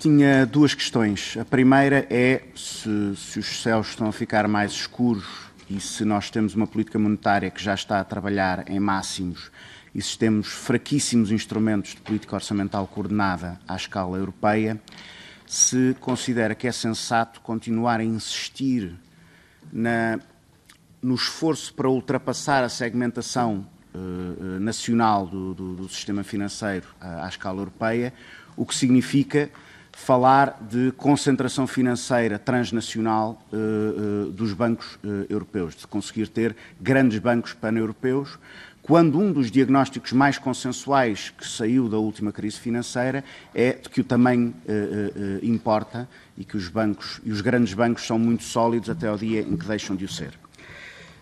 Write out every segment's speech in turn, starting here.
tinha duas questões. A primeira é se, se os céus estão a ficar mais escuros e se nós temos uma política monetária que já está a trabalhar em máximos e se temos fraquíssimos instrumentos de política orçamental coordenada à escala europeia, se considera que é sensato continuar a insistir na, no esforço para ultrapassar a segmentação eh, eh nacional do, do, do, sistema financeiro à, eh, à escala europeia, o que significa falar de concentração financeira transnacional uh, uh, dos bancos uh, europeus, de conseguir ter grandes bancos paneuropeus, quando um dos diagnósticos mais consensuais que saiu da última crise financeira é de que o tamanho importa e que os bancos e os grandes bancos são muito sólidos até ao dia em que deixam de o ser.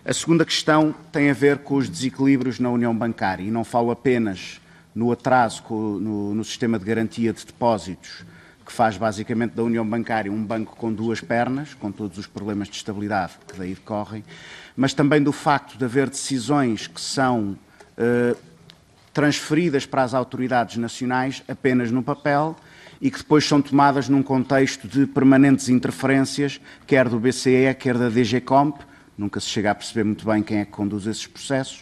A segunda questão tem a ver com os desequilíbrios na União Bancária, e não falo apenas no atraso no, no sistema de garantia de depósitos que faz basicamente da União Bancária um banco com duas pernas, com todos os problemas de estabilidade que daí decorrem, mas também do facto de haver decisões que são eh, transferidas para as autoridades nacionais apenas no papel e que depois são tomadas num contexto de permanentes interferências, quer do BCE, quer da DGComp, nunca se chega a perceber muito bem quem é que conduz esses processos.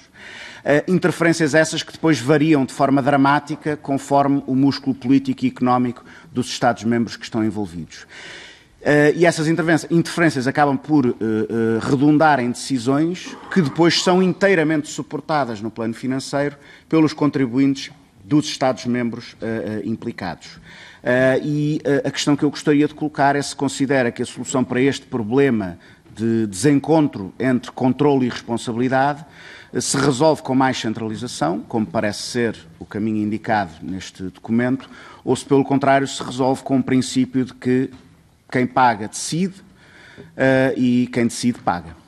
Uh, interferências essas que depois variam de forma dramática conforme o músculo político e económico dos Estados-membros que estão envolvidos. Uh, e essas interferências acabam por uh, redundar em decisões que depois são inteiramente suportadas no plano financeiro pelos contribuintes dos Estados-membros implicados. Uh, e uh, a questão que eu gostaria de colocar é se considera que a solução para este problema de desencontro entre controle e responsabilidade eh, se resolve com mais centralização, como parece ser o caminho indicado neste documento, ou se, pelo contrário, se resolve com o princípio de que quem paga decide uh, e quem decide paga.